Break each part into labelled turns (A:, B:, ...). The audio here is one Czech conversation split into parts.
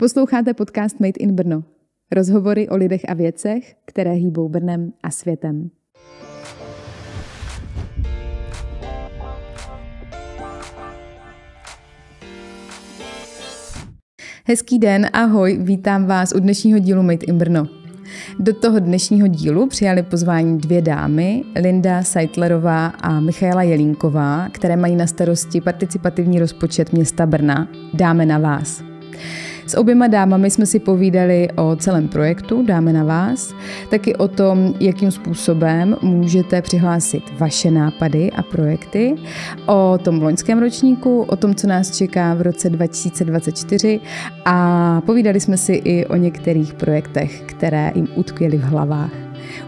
A: Posloucháte podcast Made in Brno. Rozhovory o lidech a věcech, které hýbou Brnem a světem. Hezký den, ahoj, vítám vás u dnešního dílu Made in Brno. Do toho dnešního dílu přijali pozvání dvě dámy, Linda Seitlerová a Michaela Jelínková, které mají na starosti participativní rozpočet města Brna. Dáme na vás. S oběma dámami jsme si povídali o celém projektu Dáme na vás, taky o tom, jakým způsobem můžete přihlásit vaše nápady a projekty, o tom loňském ročníku, o tom, co nás čeká v roce 2024 a povídali jsme si i o některých projektech, které jim utkvěly v hlavách.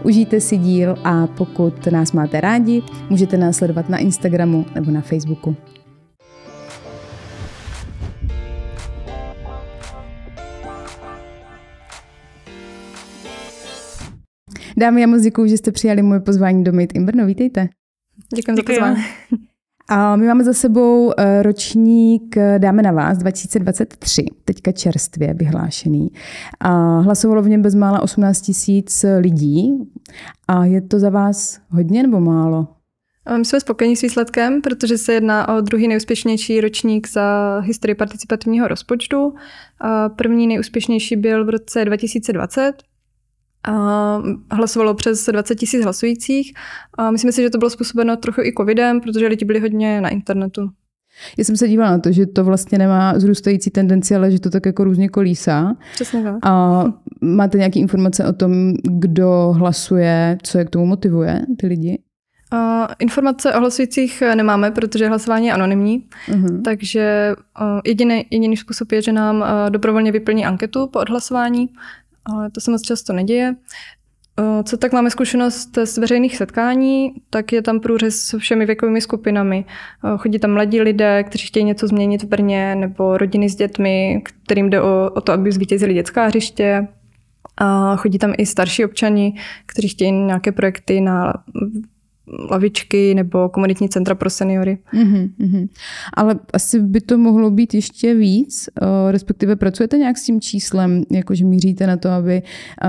A: Užijte si díl a pokud nás máte rádi, můžete nás sledovat na Instagramu nebo na Facebooku. Dámy, já moc děkuji, že jste přijali moje pozvání do Made in Brno. Vítejte.
B: Děkuji za pozvání.
A: A my máme za sebou eh, ročník eh, Dáme na vás 2023, teďka čerstvě vyhlášený. A hlasovalo v něm bezmála 18 tisíc lidí. A je to za vás hodně nebo málo?
B: My ehm, jsme spokojeni s výsledkem, protože se jedná o druhý nejúspěšnější ročník za historii participativního rozpočtu. První nejúspěšnější byl v roce 2020, a hlasovalo přes 20 tisíc hlasujících. A myslím si, že to bylo způsobeno trochu i covidem, protože lidi byli hodně na internetu.
A: Já jsem se dívala na to, že to vlastně nemá zrůstající tendenci, ale že to tak jako různě kolísá. Přesně tak. A máte nějaké informace o tom, kdo hlasuje, co je k tomu motivuje ty lidi?
B: Uh, informace o hlasujících eh, nemáme, protože hlasování je anonymní, uh-huh. takže uh, jediný, jediný způsob je, že nám uh, dobrovolně vyplní anketu po odhlasování, ale to se moc často neděje. Eh, co tak máme zkušenost z veřejných setkání, tak je tam průřez s všemi věkovými skupinami. Eh, chodí tam mladí lidé, kteří chtějí něco změnit v Brně, nebo rodiny s dětmi, kterým jde o, o to, aby zvítězili dětská hřiště. A eh, chodí tam i starší občani, kteří chtějí nějaké projekty na lavičky nebo komunitní centra pro seniory.
A: Mm-hmm, Ale asi by to mohlo být ještě víc, eh, respektive pracujete nějak s tím číslem, jakože míříte na to, aby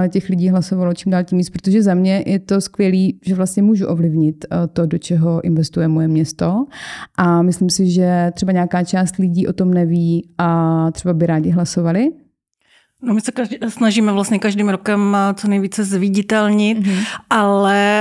A: eh, těch lidí hlasovalo čím dál tím víc, protože za mě je to skvělý, že vlastně můžu ovlivnit eh, to, do čeho investuje moje město a myslím si, že třeba nějaká část lidí o tom neví a třeba by rádi hlasovali,
C: No my se každý, snažíme vlastně každým rokem co nejvíce zviditelnit, mm-hmm. ale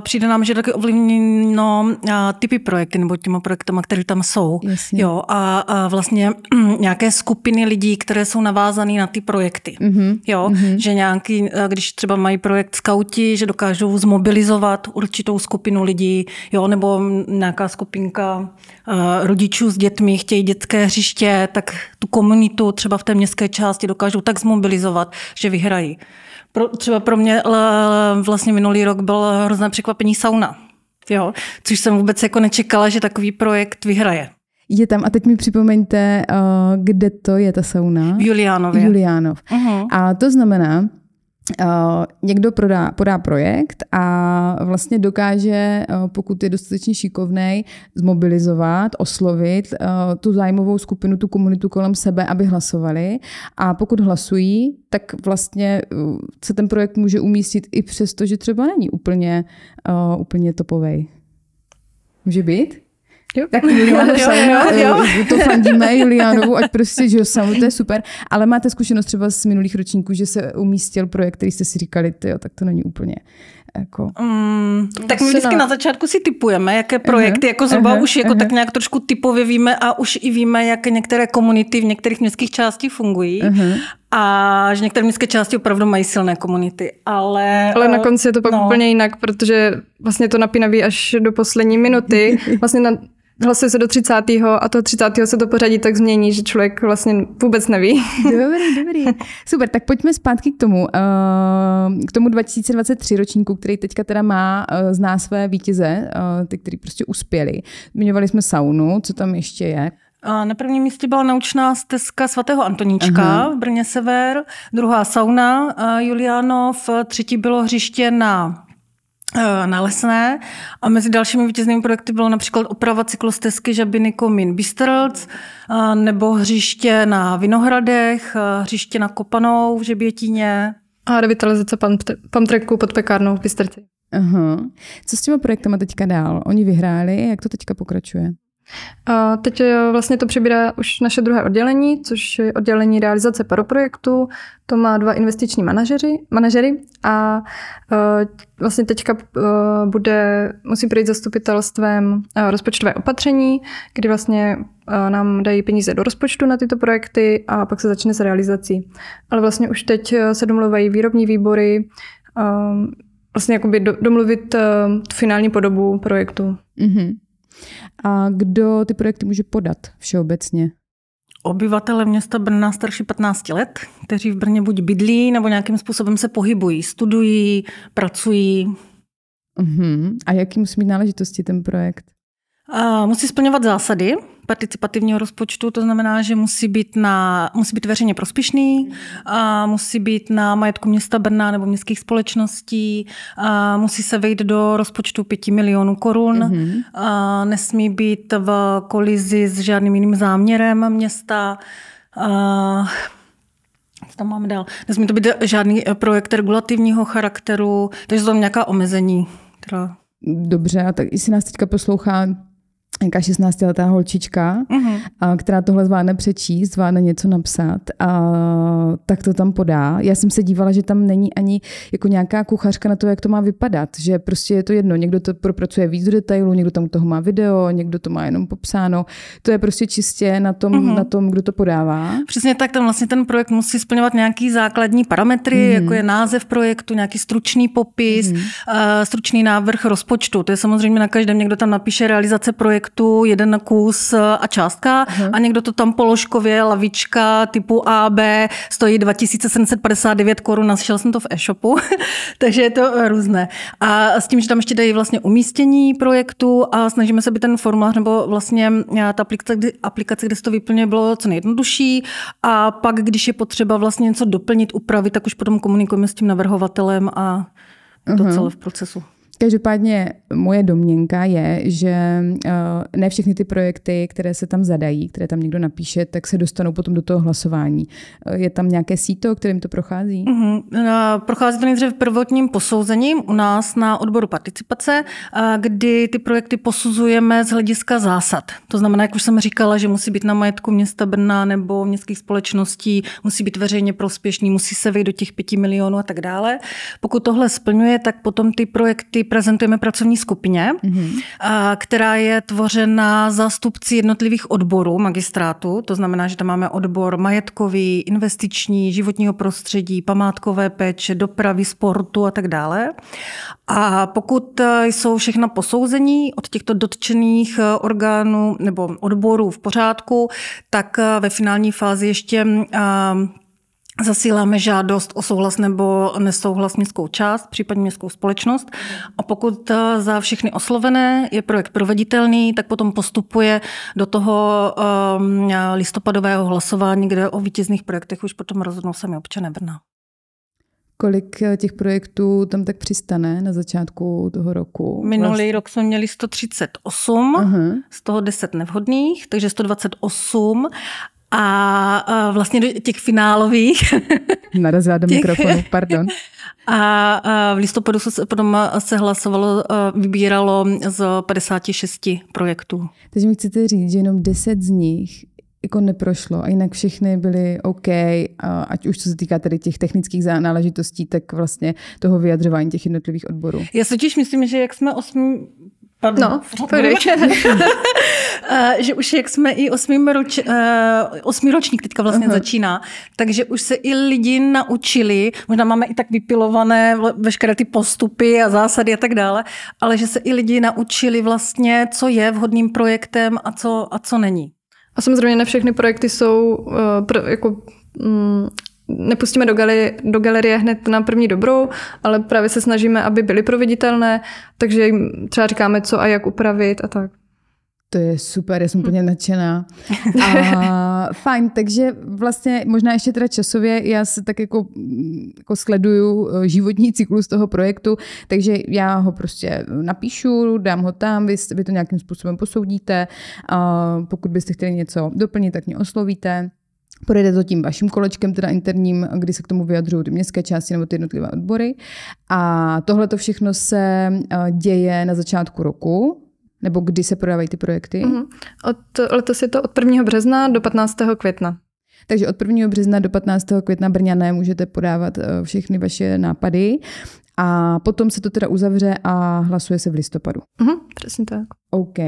C: přijde nám, že taky ovlivněno eh, typy projekty nebo těma projektama, které tam jsou. Jasně. Jo, a, a vlastně nějaké skupiny lidí, které jsou navázané na ty projekty. Mm-hmm. Jo, mm-hmm. že nějaký, eh, když třeba mají projekt skauti, že dokážou zmobilizovat určitou skupinu lidí, jo, nebo nějaká skupinka eh, rodičů s dětmi chtějí dětské hřiště, tak tu komunitu třeba v té městské části dokážou tak zmobilizovat, že vyhrají. Pro, třeba pro mě eh, vlastně minulý rok byl hrozné překvapení sauna, jo? což jsem vůbec jako nečekala, že takový projekt vyhraje.
A: Je tam, a teď mi připomeňte, eh, kde to je ta sauna. V Juliánově. Juliánov. Uh-huh. A to znamená, Eh, někdo prodá, podá projekt a vlastně dokáže, uh, pokud je dostatečně šikovný, zmobilizovat, oslovit uh, tu zájmovou skupinu, tu komunitu kolem sebe, aby hlasovali. A pokud hlasují, tak vlastně se ten projekt může umístit i přesto, že třeba není úplně, úplně topový. Může být? Jo. Tak jo, jo, eh, jo. to fandíme Julianovu, ať prostě, že jo, samu, to je super. Ale máte zkušenost třeba z minulých ročníků, že se umístil projekt, který jste si říkali, jo, tak to není úplně
C: jako... Mm, tak my vždycky na začátku si typujeme, jaké projekty, uh-huh, jako zhruba uh-huh, už jako uh-huh. tak nějak trošku typově víme a už i víme, jak některé komunity v některých městských částí fungují. Uh-huh. A že některé městské části opravdu mají silné komunity,
B: ale... Ale eh, na konci je to pak no. úplně jinak, protože vlastně to napínaví až do poslední minuty. Vlastně na, hlasuje se do 30. a to 30. se to pořadí tak změní, že člověk vlastně vůbec neví. Dobrý,
A: dobrý. Super, tak pojďme zpátky k tomu, eh, k tomu 2023 ročníku, který teďka teda má, eh, zná své vítěze, eh, ty, který prostě uspěli. Zmiňovali jsme saunu, co tam ještě je?
C: Na prvním místě byla naučná stezka svatého Antoníčka uh-huh. v Brně Sever, druhá sauna Julianov, třetí bylo hřiště na Eh, na lesné. A mezi dalšími vítěznými projekty bylo například oprava cyklostezky Žabiny Komín Bystrlc, eh, nebo hřiště na Vinohradech, eh, hřiště na Kopanou v Žebětíně.
B: A revitalizace pamtreku pod pekárnou v Bystrci.
A: Aha. Co s těma projektama teďka dál? Oni vyhráli,
B: jak to teďka pokračuje? A teď eh, vlastně to přebírá už naše druhé oddělení, což je oddělení realizace paroprojektu. To má dva investiční manažery, manažery a eh, vlastně teďka eh, bude, musí projít zastupitelstvem rozpočtové opatření, kdy vlastně nám dají peníze do rozpočtu na tyto projekty a pak se začne s realizací. Ale vlastně už teď se domluvají výrobní výbory, vlastně
C: jakoby domluvit tu finální
B: podobu projektu. Mm-hmm. A kdo
A: ty projekty může podat všeobecně?
C: Obyvatele města Brna starší 15 let, kteří v Brně buď bydlí nebo nějakým způsobem se pohybují, studují, pracují.
A: Uhum. A jaký musí mít náležitosti ten projekt?
C: Musí splňovat zásady participativního rozpočtu, to znamená, že musí být, na, musí být veřejně prospěšný, a musí být na majetku města Brna nebo městských společností, a musí se vejít do rozpočtu 5 milionů korun, mm-hmm. a nesmí být v kolizi s žádným jiným záměrem města. A, co tam máme dál? Nesmí to být žádný projekt regulativního charakteru, takže jsou tam nějaká omezení. Která...
A: Dobře, a tak jestli nás teďka poslouchá nějaká 16-letá holčička, uh-huh. a, která tohle zvládne přečíst, zvládne něco napsat, a, tak to tam podá. Já jsem se dívala, že tam není ani jako nějaká kuchařka na to, jak to má vypadat, že prostě je to jedno, někdo to propracuje víc do detailu, někdo tam toho má video, někdo to má jenom popsáno. To je prostě čistě na tom, uh-huh. na tom kdo to podává.
C: Přesně tak, tam vlastně ten projekt musí splňovat nějaký základní parametry, uh-huh. jako je název projektu, nějaký stručný popis, uh-huh. uh, stručný návrh rozpočtu. To je samozřejmě na každém, někdo tam napíše realizace projektu, projektu jeden kus e, a částka uh-huh. a někdo to tam položkově, lavička typu AB stojí 2759 korun, našel jsem to v e-shopu, takže je to e, různé. A s tím, že tam ještě dají vlastně umístění projektu a snažíme se, by ten formulář nebo vlastně e, ta aplikace, kdy, aplikace, kde se to vyplně bylo co nejjednodušší a pak, když je potřeba vlastně něco doplnit, upravit, tak už potom komunikujeme s tím navrhovatelem a to mhm. celé v procesu
A: Každopádně moje domněnka je, že eh, ne všechny ty projekty, které se tam zadají, které tam někdo napíše, tak se dostanou potom do toho hlasování. Eh, je tam nějaké síto, kterým to prochází?
C: Mm-hmm. Prochází to nejdřív prvotním posouzením u nás na odboru participace, kdy ty projekty posuzujeme z hlediska zásad. To znamená, jak už jsem říkala, že musí být na majetku města Brna nebo městských společností, musí být veřejně prospěšný, musí se vejít do těch pěti milionů a tak dále. Pokud tohle splňuje, tak potom ty projekty prezentujeme pracovní skupině, mm-hmm. která je tvořena zástupci jednotlivých odborů magistrátu, to znamená, že tam máme odbor majetkový, investiční, životního prostředí, památkové péče, dopravy, sportu a tak dále. A pokud e, jsou všechna posouzení od těchto dotčených e, orgánů nebo odborů v pořádku, tak e, ve finální fázi ještě Zasíláme žádost o souhlas nebo nesouhlas městskou část, případně městskou společnost. A pokud eh, za všechny oslovené je projekt proveditelný, tak potom postupuje do toho um, listopadového hlasování, kde o vítězných projektech už potom rozhodnou sami občané Brna.
A: Kolik eh, těch projektů tam tak přistane na začátku toho roku? Minulý
C: rok jsme měli 138, Aha. z toho 10 nevhodných, takže 128 a e, vlastně do těch finálových.
A: Narazila do těch, mikrofonu,
C: pardon. A, e, v listopadu se potom se hlasovalo, e, vybíralo z 56 projektů. Takže mi chcete
A: říct, že jenom 10 z nich jako neprošlo a jinak všechny byly OK, ať už co se týká tedy těch technických náležitostí, tak vlastně toho vyjadřování těch jednotlivých odborů.
C: Já si totiž myslím, že jak jsme osm Pardon, no, uh, že už jak jsme i osmým uh, eh, osmý ročník teďka vlastně uh-huh. začíná, takže už se i lidi naučili, možná máme i tak vypilované veškeré ty postupy a zásady a tak dále, ale že se i lidi naučili vlastně, co je vhodným projektem a co, a co není.
B: A samozřejmě ne všechny projekty jsou uh, pro, jako mm, nepustíme do, galeri, do galerie hned na první dobrou, ale právě se snažíme, aby byly proveditelné, takže jim třeba říkáme, co a jak upravit a tak.
A: To je super, já jsem úplně hm. nadšená. A,
B: fajn, takže vlastně možná ještě teda časově,
A: já se tak jako, jako sleduju eh, životní cyklus toho projektu, takže já ho prostě napíšu, dám ho tam, vy, vy to nějakým způsobem posoudíte, a pokud byste chtěli něco doplnit, tak mě oslovíte. Projde to tím vaším kolečkem, teda interním, kdy se k tomu vyjadřují ty městské části nebo ty jednotlivé odbory. A tohle to všechno se eh, děje na začátku roku, nebo kdy se prodávají ty projekty? Mm-hmm. Od, letos je to od 1. března do 15. května. Takže od 1. března do 15. května Brňané můžete podávat eh, všechny vaše nápady. A potom se to teda uzavře a hlasuje se v listopadu.
B: Uh-huh, přesně tak.
A: OK.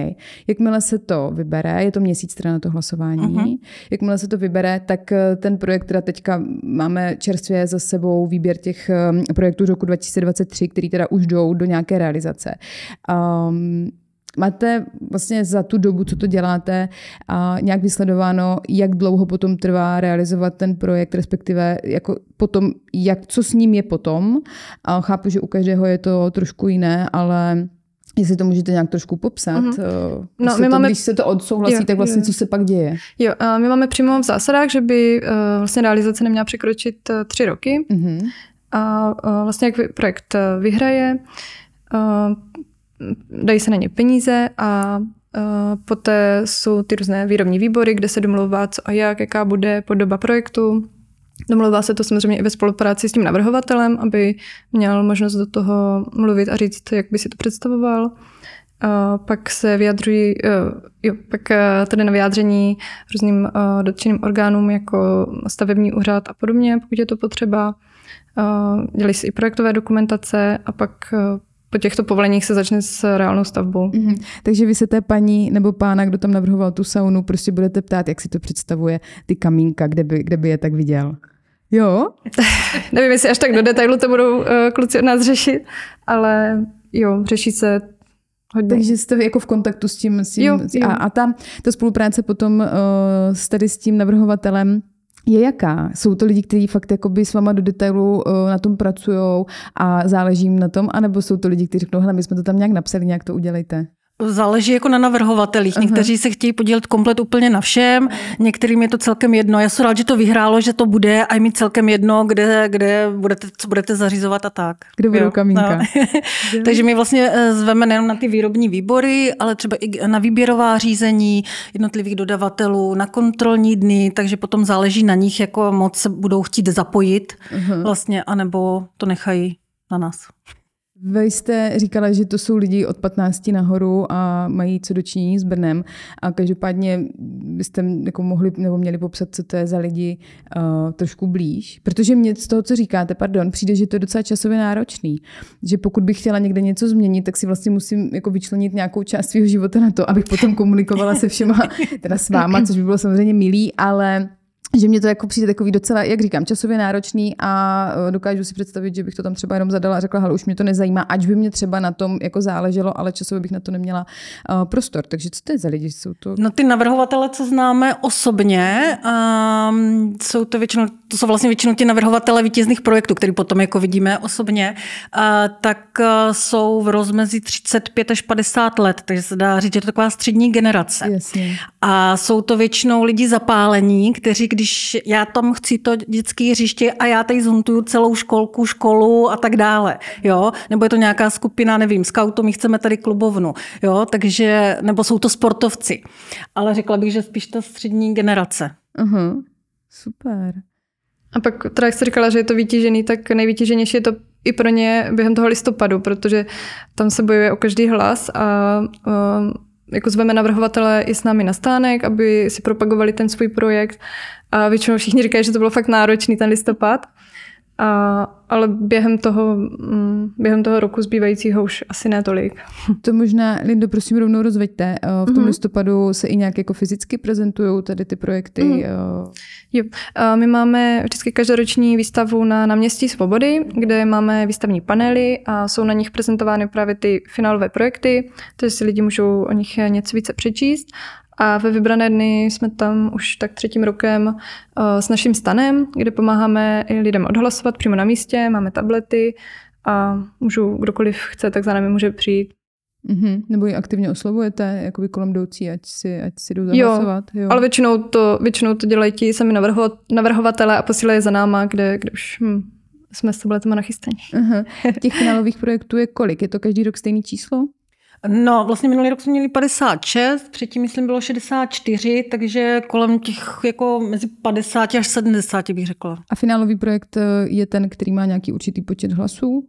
A: Jakmile se to vybere, je to měsíc teda na to hlasování, uh-huh. jakmile se to vybere, tak eh, ten projekt teda teďka máme čerstvě za sebou výběr těch ehm, projektů roku 2023, který teda už jdou do nějaké realizace. Um, Máte vlastně za tu dobu, co to děláte, a nějak vysledováno, jak dlouho potom trvá realizovat ten projekt, respektive jako potom, jak, co s ním je potom. A chápu, že u každého je to trošku jiné, ale Jestli to můžete nějak trošku popsat, uh-huh. no, my to, máme... když se to odsouhlasí, jo, tak vlastně jo. co se pak děje?
B: Jo, a my máme přímo v zásadách, že by uh, vlastně realizace neměla překročit uh, tři roky. Uh-huh. A uh, vlastně jak projekt vyhraje, dají se na ně peníze a e, poté jsou ty různé výrobní výbory, kde se domluvá, co a jak, jaká bude podoba projektu. Domluvá se to samozřejmě i ve spolupráci s tím navrhovatelem, aby měl možnost do toho mluvit a říct, jak by si to představoval. A pak se vyjadřují, e, jo, pak e, tedy na vyjádření různým dotčeným orgánům jako stavební úřad a podobně, pokud je to potřeba. Dělají se i projektové dokumentace a pak po těchto povoleních se začne s reálnou stavbou. Mm-hmm. Takže vy se té paní nebo pána, kdo tam navrhoval
A: tu saunu, prostě budete ptát, jak si to představuje, ty kamínka, kde by, kde by je tak viděl.
B: Jo? Nevím, jestli až tak do detailu to budou uh, kluci od nás řešit, ale jo, řeší se Hodně. Takže jste jako v kontaktu s tím. S tím jo, jo. A, a ta,
A: ta spolupráce potom uh, s tady s tím navrhovatelem je jaká. Jsou to lidi, kteří fakt jakoby s váma do detailu eh, na tom pracují a záleží jim na tom, anebo jsou to lidi, kteří řeknou, hele, my jsme to tam nějak napsali, nějak to udělejte.
C: Záleží jako na navrhovatelích. Uh-huh. Někteří se chtějí podílet komplet úplně na všem, některým je to celkem jedno. Já jsem rád, že to vyhrálo, že to bude a je mi celkem jedno, kde, kde budete, co budete zařizovat a tak. Kde budou jo, kamínka. No. Takže my vlastně eh, zveme nejenom na ty výrobní výbory, ale třeba i na výběrová řízení jednotlivých dodavatelů, na kontrolní dny, takže potom záleží na nich, jako moc se budou chtít zapojit uh-huh. vlastně, anebo to nechají na nás. Vy jste
A: říkala, že to jsou lidi od 15 nahoru a mají co dočinění s Brnem. A každopádně byste jako mohli nebo měli popsat, co to je za lidi uh, trošku blíž. Protože mě z toho, co říkáte, pardon, přijde, že to je docela časově náročný. Že pokud bych chtěla někde něco změnit, tak si vlastně musím jako vyčlenit nějakou část svého života na to, abych potom komunikovala se všema, teda s váma, což by bylo samozřejmě milý, ale že mě to jako přijde takový docela, jak říkám, časově náročný a eh, dokážu si představit, že bych to tam třeba jenom zadala a řekla, ale už mě to nezajímá, ať by mě třeba na tom jako záleželo, ale časově bych na to neměla eh, prostor. Takže co to je za lidi? Jsou to... No
C: ty navrhovatele, co známe osobně, um, jsou to většinou to jsou vlastně většinou ti navrhovatele vítězných projektů, který potom jako vidíme osobně, tak e, jsou v rozmezí 35 až 50 let, takže se dá říct, že to je taková střední generace. Jasně. A jsou to většinou lidi zapálení, kteří, když já tam chci to dětské hřiště a já tady zhuntuju celou školku, školu a tak dále, jo, nebo je to nějaká skupina, nevím, scoutu, my chceme tady klubovnu, jo, takže, nebo jsou to sportovci. Ale řekla bych, že spíš ta střední generace. Uhum.
B: Super. A pak teda, jak jsi říkala, že je to vytížený, tak nejvytíženější je to i pro ně během toho listopadu, protože tam se bojuje o každý hlas a um, jako zveme navrhovatele i s námi na stánek, aby si propagovali ten svůj projekt. A většinou všichni říkají, že to bylo fakt náročný ten listopad. A, ale během toho, mm, během toho roku zbývajícího už asi ne tolik. To možná, Lindo, prosím rovnou rozveďte. Eh, v tom mm-hmm. listopadu se i nějak
A: jako fyzicky prezentují tady ty projekty. Mm-hmm.
B: Jo. A my máme vždycky každoroční výstavu na náměstí Svobody, kde máme výstavní panely a jsou na nich prezentovány právě ty finálové projekty, takže si lidi můžou o nich něco více přečíst. A ve vybrané dny jsme tam už tak třetím rokem uh, s naším stanem, kde pomáháme i lidem odhlasovat přímo na místě, máme tablety a můžu, kdokoliv chce, tak za námi může přijít. Mm-hmm. Nebo ji aktivně oslovujete, jakoby kolem jdoucí, ať si, ať si
A: jdou zahlasovat. Jo, jo. ale
B: většinou to, většinou to dělají ti sami navrhovat, navrhovatele a posílají za náma, kde, kde už hm, jsme s tabletama nachystaní. Aha. Těch finálových projektů je kolik? Je to
C: každý rok stejný číslo? No, vlastně minulý rok jsme měli 56, předtím myslím bylo 64, takže kolem těch jako mezi 50 až 70 bych řekla. A
A: finálový projekt eh, je ten, který má nějaký určitý počet hlasů?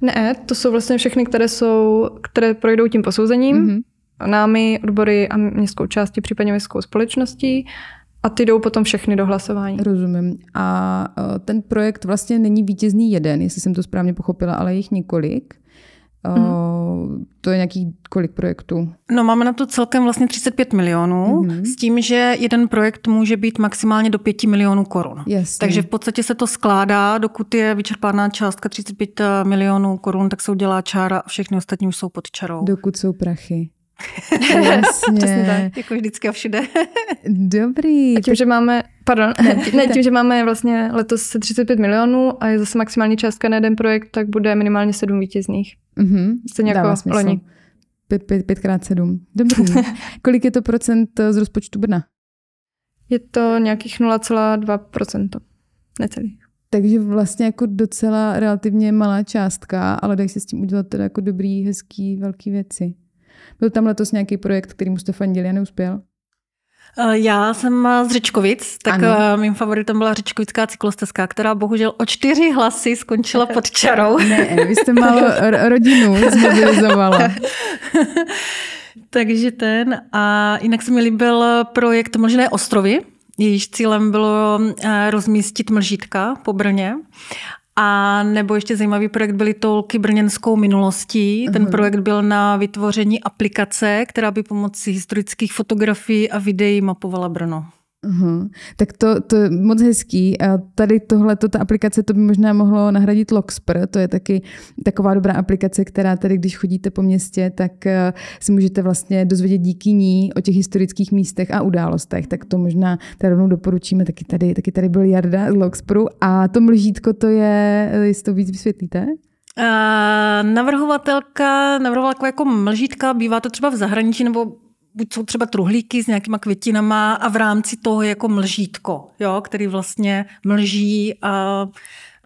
B: Ne, to jsou vlastně všechny, které jsou, které projdou tím posouzením. Mm-hmm. Námi, odbory a městskou částí, případně městskou společností. A ty jdou potom všechny do hlasování. Rozumím.
A: A eh, ten projekt vlastně není vítězný jeden, jestli jsem to správně pochopila, ale jich několik.
C: Mm. To je
A: nějakých kolik projektů?
C: No máme na to celkem vlastně 35 milionů, mm. s tím, že jeden projekt může být maximálně do 5 milionů korun. Jasně. Takže v podstatě se to skládá, dokud je vyčerpána částka 35 milionů korun, tak se udělá čára a všechny ostatní už jsou pod čarou. Dokud jsou prachy. Jasně. Přesně tak, jako vždycky a všude.
B: Dobrý. A tím, tak... že máme, pardon, ne, ne, tím, že máme vlastně letos 35 milionů a je zase maximální částka na jeden projekt, tak bude minimálně sedm vítězných. Mm-hmm. Stejně Dává jako smysl. loni.
A: Pět, pět, pětkrát sedm. Dobrý.
B: Kolik je to
A: procent eh, z rozpočtu Brna? Je to
B: nějakých 0,2%.
A: Necelý. Takže vlastně jako docela relativně malá částka, ale dají se s tím udělat teda jako dobrý, hezký, velký věci. Byl tam letos nějaký projekt, který jste fandili a neuspěl?
C: Eh, já jsem eh, z Řičkovic, tak ano. Eh, mým favoritem byla Řičkovická cyklostezka, která bohužel o čtyři hlasy skončila pod čarou. ne, vy jste malou
A: rodinu zmobilizovala.
C: Takže ten. A jinak se mi líbil projekt Mlžné ostrovy, Jejíž cílem bylo rozmístit mlžítka po Brně a nebo ještě zajímavý projekt byly Tolky brněnskou minulostí. Ten mhm. projekt byl na vytvoření aplikace, která by pomocí historických fotografií a videí mapovala Brno.
A: Uhum. Tak to, to je moc hezký. A tady tohle, ta aplikace, to by možná mohlo nahradit Loxpr. To je taky taková dobrá aplikace, která tady, když chodíte po městě, tak eh, si můžete vlastně dozvědět díky ní o těch historických místech a událostech. Tak to možná tady rovnou doporučíme. Taky tady, taky tady byl Jarda z Loxpru. A to mlžítko, to je, eh, jestli to víc vysvětlíte?
C: Uh, navrhovatelka, navrhovatelka jako mlžítka, bývá to třeba v zahraničí nebo buď jsou třeba truhlíky s nějakýma květinama a v rámci toho je jako mlžítko, jo, který vlastně mlží a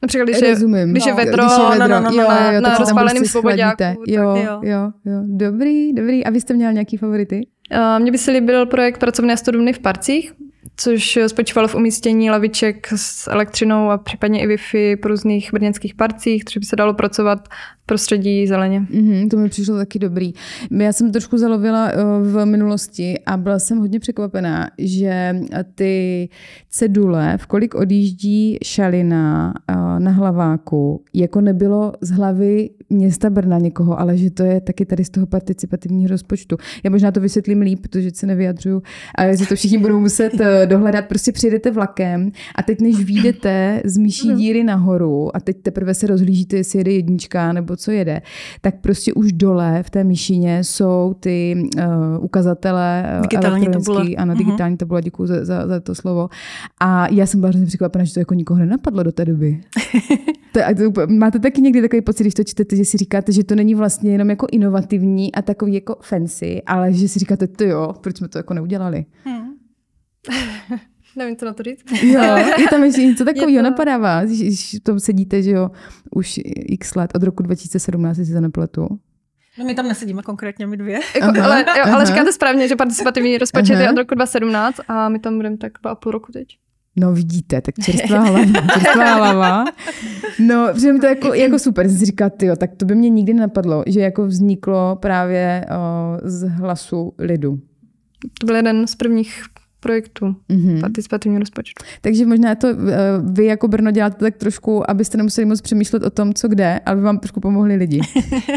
C: Například, když, Rozumím. když no. je vedro, když je no, no, vedro. No, no, no, na, jo, na, jo, na prostě rozpáleným prostě svobodáku. Jako jo, jo,
B: jo,
A: jo. Dobrý, dobrý. A vy jste měl nějaký favority?
B: Uh, eh, mně by se líbil projekt Pracovné studumny v parcích, což spočívalo v umístění laviček s elektřinou a případně i Wi-Fi po různých brněnských parcích, což by se dalo pracovat v prostředí zeleně. Mm-hmm, to mi přišlo taky dobrý. Já jsem trošku zalovila eh, v minulosti a
A: byla jsem hodně překvapená, že ty cedule, v kolik odjíždí šalina eh, na hlaváku, jako nebylo z hlavy města Brna někoho, ale že to je taky tady z toho participativního rozpočtu. Já možná to vysvětlím líp, protože se nevyjadřuju, ale že to všichni budou muset eh, dohledat. Prostě přijedete vlakem a teď než vyjdete z myší díry nahoru a teď teprve se rozhlížíte, jestli jede jednička nebo co jede, tak prostě už dole v té myšině jsou ty uh, ukazatele eh, digitální tabule. Ano, mhm. digitální mm tabule, děkuji za, za, za, to slovo. A já jsem byla hrozně překvapená, že to jako nikoho nenapadlo do té doby. to, to, máte taky někdy takový pocit, když to čtete že si říkáte, že to není vlastně jenom jako inovativní a takový jako fancy, ale že si říkáte, to jo, proč jsme to jako neudělali?
B: Hmm. Nevím, co na to říct. jo, je tam ještě něco takového, to... napadá vás, když
A: to sedíte, že jo, už x let, od roku 2017, si za nepletu.
C: No my tam nesedíme konkrétně, my dvě. Jako, aha, ale, jo, ale říkáte správně, že participativní
B: rozpočet je od roku 2017 a my tam budeme tak dva a půl roku teď.
A: No vidíte, tak čerstvá hlava, čerstvá hlava. No, že mi to jako, jako super, jsi si tyjo, tak to by mě nikdy nenapadlo, že jako vzniklo právě o, z hlasu lidu. To byl jeden z prvních projektů mm-hmm. participativního rozpočtu. Takže možná to e, vy jako Brno děláte tak trošku, abyste nemuseli moc přemýšlet o tom, co kde, ale by vám trošku pomohli lidi.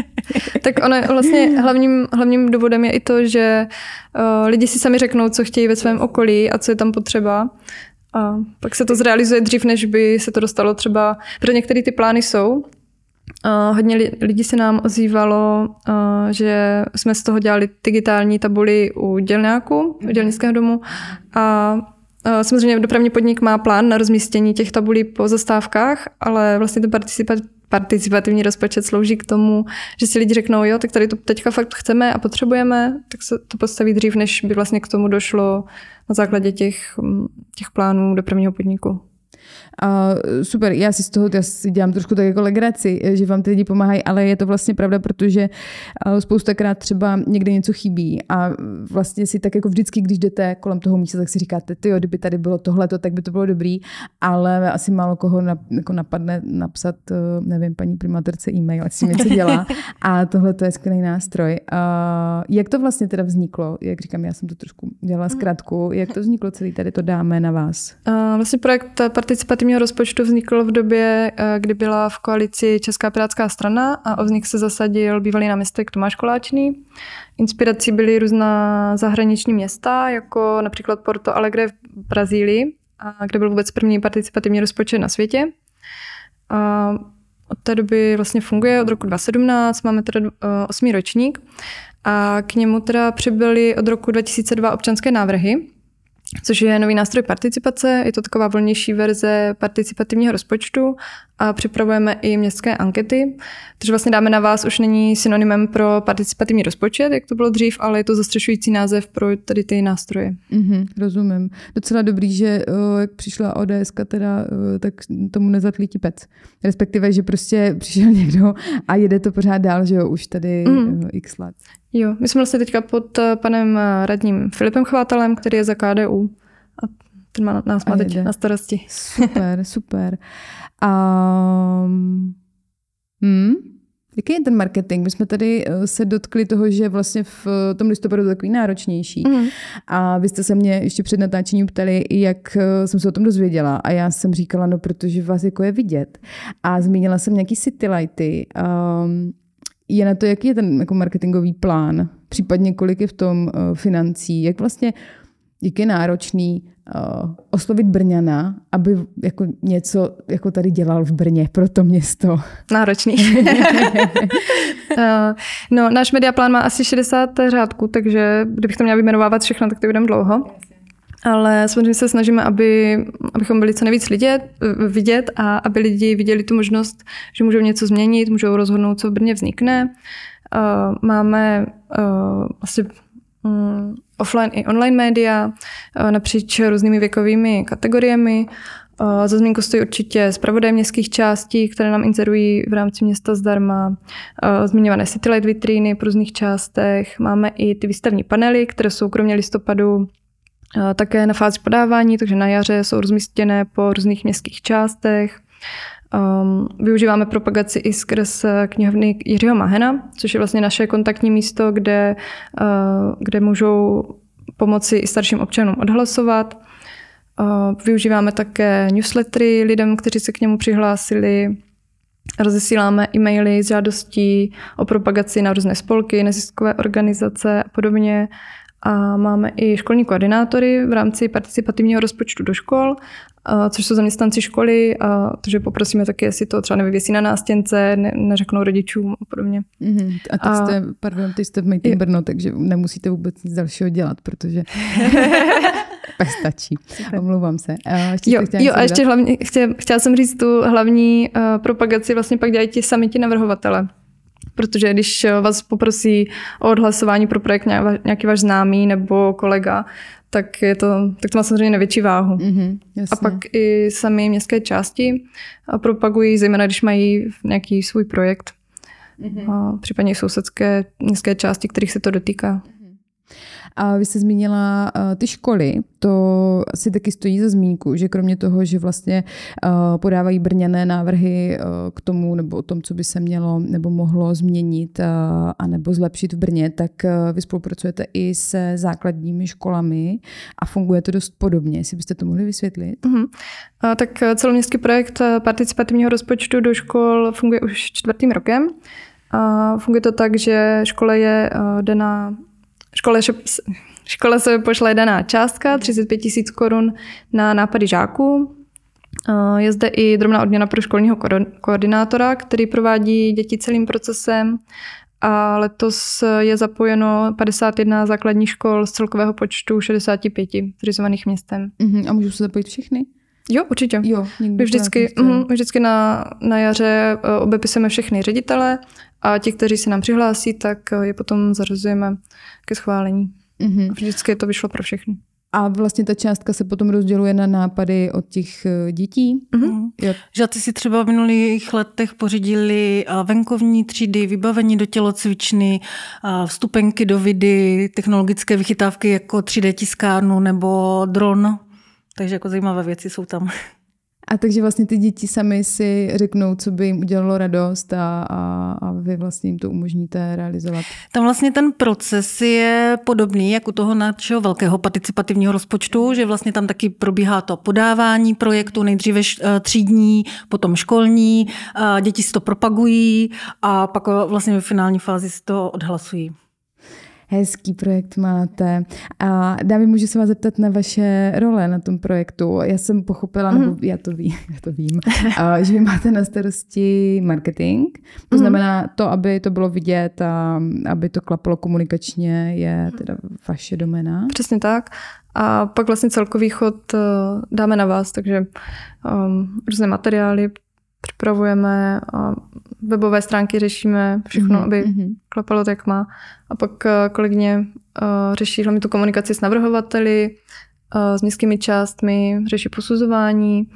B: tak ono vlastně hlavním, hlavním důvodem je i to, že uh, lidi si sami řeknou, co chtějí ve svém okolí a co je tam potřeba. A pak se to zrealizuje dřív, než by se to dostalo třeba, Pro některé ty plány jsou. A hodně lidí se nám ozývalo, že jsme z toho dělali digitální tabuli u dělňáku, u mhm. dělnického domu a Samozřejmě dopravní podnik má plán na rozmístění těch tabulí po zastávkách, ale vlastně ten participativní participativní rozpočet slouží k tomu, že si lidi řeknou, jo, tak tady to teďka fakt chceme a potřebujeme, tak se to postaví dřív, než by vlastně k tomu došlo na základě těch, mm, těch plánů prvního podniku.
A: A super, já si z toho já si dělám trošku tak jako legraci, že vám ty lidi pomáhají, ale je to vlastně pravda, protože spoustakrát třeba někde něco chybí a vlastně si tak jako vždycky, když jdete kolem toho místa, tak si říkáte, ty jo, kdyby tady bylo tohleto, tak by to bylo dobrý, ale asi málo koho na, jako napadne napsat, e, nevím, paní primátorce e-mail, ať si něco dělá. A tohle to je skvělý nástroj. Uh, jak to vlastně teda vzniklo? Jak říkám, já jsem to trošku dělala mm. zkrátku. Jak to vzniklo celý tady to dáme na vás?
B: Uh, vlastně projekt participativní zimního rozpočtu vznikl v době, eh, kdy byla v koalici Česká pirátská strana a o vznik se zasadil bývalý náměstek Tomáš Koláčný. Inspirací byly různá zahraniční města, jako například Porto Alegre v Brazílii, kde byl vůbec první participativní rozpočet na světě. A od té doby vlastně funguje od roku 2017, máme teda eh, osmý ročník a k němu teda přibyly od roku 2002 občanské návrhy, což je nový nástroj participace. Je to taková volnější verze participativního rozpočtu a připravujeme i městské ankety. Takže vlastně dáme na vás už není synonymem pro participativní rozpočet, jak to bylo dřív, ale je to zastřešující název pro tady ty nástroje.
A: Mm-hmm, rozumím. Docela dobrý, že eh, jak přišla ODS, teda, eh, tak tomu nezatlí pec. Respektive, že prostě přišel někdo a jede to pořád dál, že jo, už tady mm. x let.
B: Jo, my jsme vlastně teďka pod eh, panem eh, radním Filipem Chvátalem, který je za KDU. A ten má, nás má teď na starosti. Super, super. A hmm? Jaký je ten marketing?
A: My jsme tady eh, se dotkli toho, že vlastně v tom listopadu to takový náročnější. Mm. A vy jste se mě ještě před natáčením ptali, jak jsem se o tom dozvěděla. A já jsem říkala, no protože vás jako je vidět. A zmínila jsem nějaký city lighty. Um, je na to, jaký je ten jako marketingový plán, případně kolik je v tom uh, financí, jak vlastně, jak je náročný uh, oslovit Brňana, aby jako něco jako tady dělal v Brně pro to město.
B: Náročný. Eh, no, náš mediaplán má asi 60 řádků, takže kdybych to měla vyjmenovávat všechno, tak to budeme dlouho. Ale samozřejmě se snažíme, aby, abychom byli co nejvíc lidět, vidět a aby lidi viděli tu možnost, že můžou něco změnit, můžou rozhodnout, co v Brně vznikne. Eh, máme eh, asi mm, offline i online média eh, napříč různými věkovými kategoriemi. za zmínku stojí určitě zpravodaj městských částí, které nám inzerují v rámci města zdarma. zmiňované satellite vitríny v různých částech. Máme i ty výstavní panely, které jsou kromě listopadu Eh, také na fázi podávání, takže na jaře jsou rozmístěné po různých městských částech. Um, využíváme propagaci i skrz eh, knihovny Jiřího Mahena, což je vlastně naše kontaktní místo, kde, uh, kde můžou pomoci i starším občanům odhlasovat. Uh, využíváme také newslettery lidem, kteří se k němu přihlásili. Rozesíláme e-maily s žádostí o propagaci na různé spolky, neziskové organizace a podobně a máme i školní koordinátory v rámci participativního rozpočtu do škol, což jsou zaměstnanci školy, a takže poprosíme taky, jestli to třeba nevyvěsí na nástěnce, neřeknou rodičům a podobně. Mm-hmm.
A: A teď jste, a, pardon, teď jste v Mejtým Brno, takže nemusíte vůbec nic dalšího dělat, protože stačí. Omlouvám se. A ještě jo, jo a ještě
B: hlavně, chtěla, chtěla jsem říct tu hlavní uh, propagaci, vlastně pak dělají ti sami ti navrhovatele Protože když eh, vás poprosí o odhlasování pro projekt nějaký váš známý nebo kolega, tak, je to, tak to má samozřejmě největší váhu. Mm-hmm, a pak i sami městské části propagují, zejména když mají nějaký svůj projekt, mm-hmm. a případně sousedské městské části, kterých se to dotýká. A vy jste zmínila
A: eh, ty školy, to si taky stojí za zmínku, že kromě toho, že vlastně eh, podávají brněné návrhy eh, k tomu nebo o tom, co by se mělo nebo mohlo změnit a nebo zlepšit v Brně, tak vy spolupracujete i se základními školami a funguje to dost podobně. Jestli byste to mohli vysvětlit?
B: Uh-huh. A tak celoměstský projekt participativního rozpočtu do škol funguje už čtvrtým rokem. A funguje to tak, že škole je, jde na Škole, škole se pošle daná částka, 35 mhm. tisíc korun na nápady žáků. Eh, je zde i drobná odměna pro školního koordinátora, který provádí děti celým procesem a letos je zapojeno 51 základních škol z celkového počtu 65 zřizovaných městem. Uh-huh. A můžou se zapojit všechny? Jo, určitě. Jo, My vždycky, mm, vždycky na, na jaře eh, obepisujeme všechny ředitele a ti, kteří se nám přihlásí, tak eh, je potom zařazujeme ke schválení. Mm-hmm. Vždycky to vyšlo pro všechny. A vlastně ta částka se potom rozděluje na nápady od těch eh, dětí. Mm-hmm.
C: Jak... Žáci si třeba v minulých letech pořídili venkovní třídy, vybavení do tělocvičny, vstupenky do vidy, technologické vychytávky jako 3D tiskárnu nebo dron takže jako zajímavé věci jsou tam.
A: A takže vlastně ty děti sami si řeknou, co by jim udělalo radost a, a, a vy vlastně jim to umožníte realizovat.
C: Tam vlastně ten proces je podobný jak u toho našeho velkého participativního rozpočtu, že vlastně tam taky probíhá to podávání projektu, nejdříve eh, třídní, potom školní, eh, děti si to propagují a pak eh, vlastně ve finální fázi si to odhlasují
A: hezký projekt máte. A dámy, můžu se vás zeptat na vaše role na tom projektu. Já jsem pochopila, mm. nebo mhm. já to vím, já to vím a, že vy máte na starosti marketing. To mhm. znamená to, aby to bylo vidět a aby to klapalo komunikačně, je mhm. teda vaše domena.
B: Přesně tak. A pak vlastně celkový chod eh, dáme na vás, takže um, různé materiály, připravujeme a webové stránky řešíme, všechno, mm-hmm. aby mhm. klapalo tak má. A pak eh, kolegyně eh, řeší hlavně tu komunikaci s navrhovateli, eh, s nízkými částmi, řeší posuzování.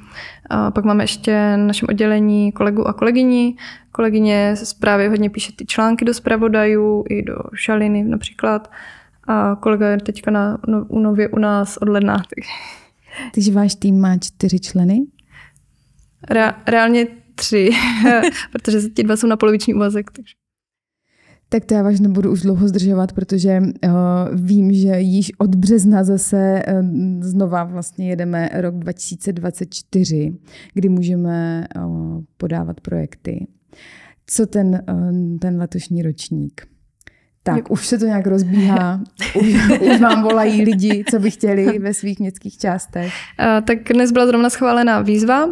B: A pak máme ještě na našem oddělení kolegu a kolegyni. Kolegyně zprávy hodně píše ty články do zpravodajů, i do šaliny například. A kolega je teďka na, no, nově u nás od ledna.
A: Takže váš tým má čtyři členy?
B: Re- reálně tři, protože ti dva jsou na poloviční úvazek. Takže.
A: Tak to já vás nebudu už dlouho zdržovat, protože uh, vím, že již od března zase uh, znova vlastně jedeme rok 2024, kdy můžeme uh, podávat projekty. Co ten, uh, ten letošní
B: ročník? tak už se to nějak rozbíhá, už, už vám volají lidi, co by chtěli ve svých městských částech. Eh, tak dnes byla zrovna schválená výzva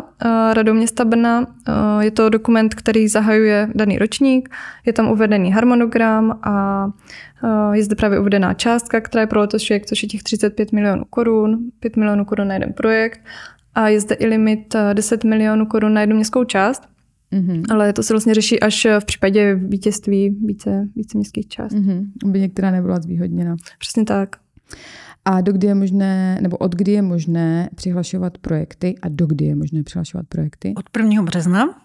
B: eh, města Brna. Eh, je to dokument, který zahajuje daný ročník, je tam uvedený harmonogram a je zde právě uvedená částka, která je pro letošek, což je těch 35 milionů korun, 5 milionů korun na jeden projekt a je zde i limit 10 milionů korun na jednu městskou část. Mm-hmm. Ale to se vlastně řeší až v případě vítězství více, více městských část. Mm-hmm. Aby některá nebyla zvýhodněna. Přesně tak. A dokdy
A: je možné, nebo od kdy je možné přihlašovat projekty a dokdy je možné přihlašovat projekty? Od
C: 1. března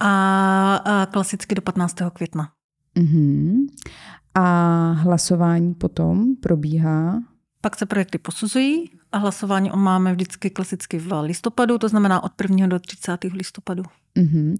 C: a, a klasicky do 15. května.
A: Mm-hmm. A hlasování potom probíhá?
C: Pak se projekty posuzují, a hlasování o máme vždycky klasicky v listopadu, to znamená od 1. do 30. listopadu.
A: Mm-hmm.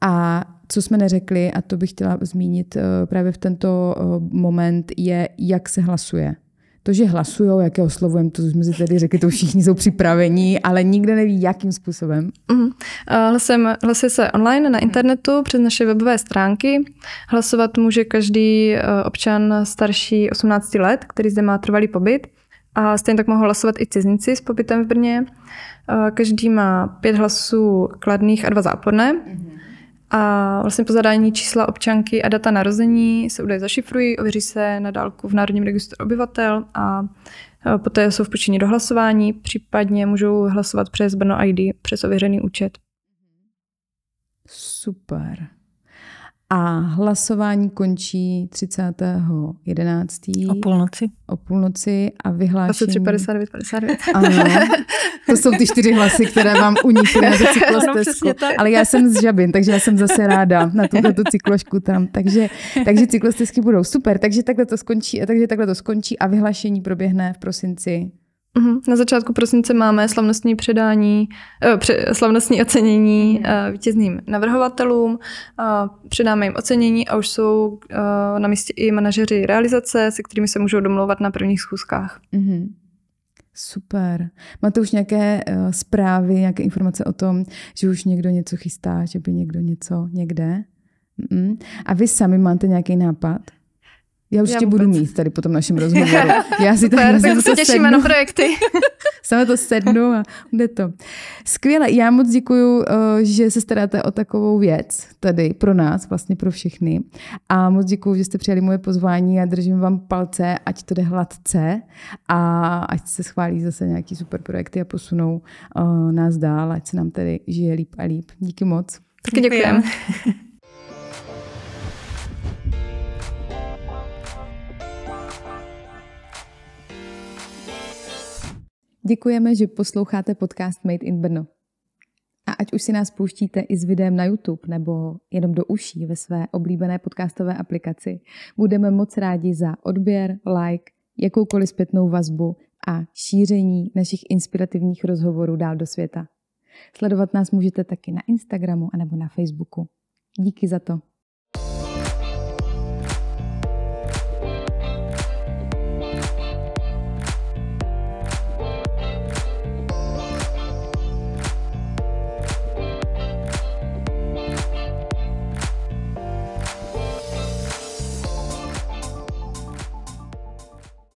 A: A co jsme neřekli, a to bych chtěla zmínit eh, právě v tento eh, moment, je, jak se hlasuje. To, že hlasují, jak je oslovujeme, to jsme si tedy řekli, to všichni jsou připravení, ale nikdo neví, jakým způsobem.
B: Mm. Hlasujeme, hlasuje se online na internetu přes naše webové stránky. Hlasovat může každý občan starší 18 let, který zde má trvalý pobyt. A stejně tak mohou hlasovat i cizinci s pobytem v Brně. Každý má pět hlasů kladných a dva záporné. Mm-hmm. A vlastně po zadání čísla občanky a data narození se údaje zašifrují, ověří se na dálku v Národním registru obyvatel a e, poté jsou vpučeni do hlasování, případně můžou hlasovat přes Brno ID, přes ověřený účet. Super. A hlasování
A: končí 30. 11. O půlnoci. O půlnoci a vyhlášení... 23, 59, 59. Ano, to jsou ty čtyři hlasy, které vám unikly na tu cyklostezku. Ale já jsem z Žabin, takže já jsem zase ráda na tuto tu cyklošku tam. Takže, takže cyklostezky budou super. Takže takhle to skončí, takže takhle to skončí a vyhlášení proběhne v prosinci
B: Mhm. Na začátku prosince máme slavnostní předání, eh, slavnostní ocenění mhm. eh, vítězným navrhovatelům, eh, předáme jim ocenění a už jsou na místě i manažeři realizace, se kterými se můžou domlouvat na prvních schůzkách.
A: Mhm. Super. Máte už nějaké zprávy, nějaké informace o tom, že už někdo něco chystá, že by někdo něco někde? A vy sami máte nějaký nápad? Já určitě já budu mít tady po tom našem rozhovoru. Já si Super, tady tak se těšíme na projekty. Samo to sednu a jde to. Skvěle, já moc děkuji, eh, že se staráte o takovou věc tady pro nás, vlastně pro všechny. A moc děkuji, že jste přijali moje pozvání a držím vám palce, ať to jde hladce a ať se schválí zase nějaký super projekty a posunou eh, nás dál, ať se nám tady žije líp a líp. Díky moc.
B: Tak děkujeme.
A: Děkujeme, že posloucháte podcast Made in Brno. A ať už si nás pouštíte i s videem na YouTube nebo jenom do uší ve své oblíbené podcastové aplikaci, budeme moc rádi za odběr, like, jakoukoliv zpětnou vazbu a šíření našich inspirativních rozhovorů dál do světa. Sledovat nás můžete taky na Instagramu anebo na Facebooku. Díky za to.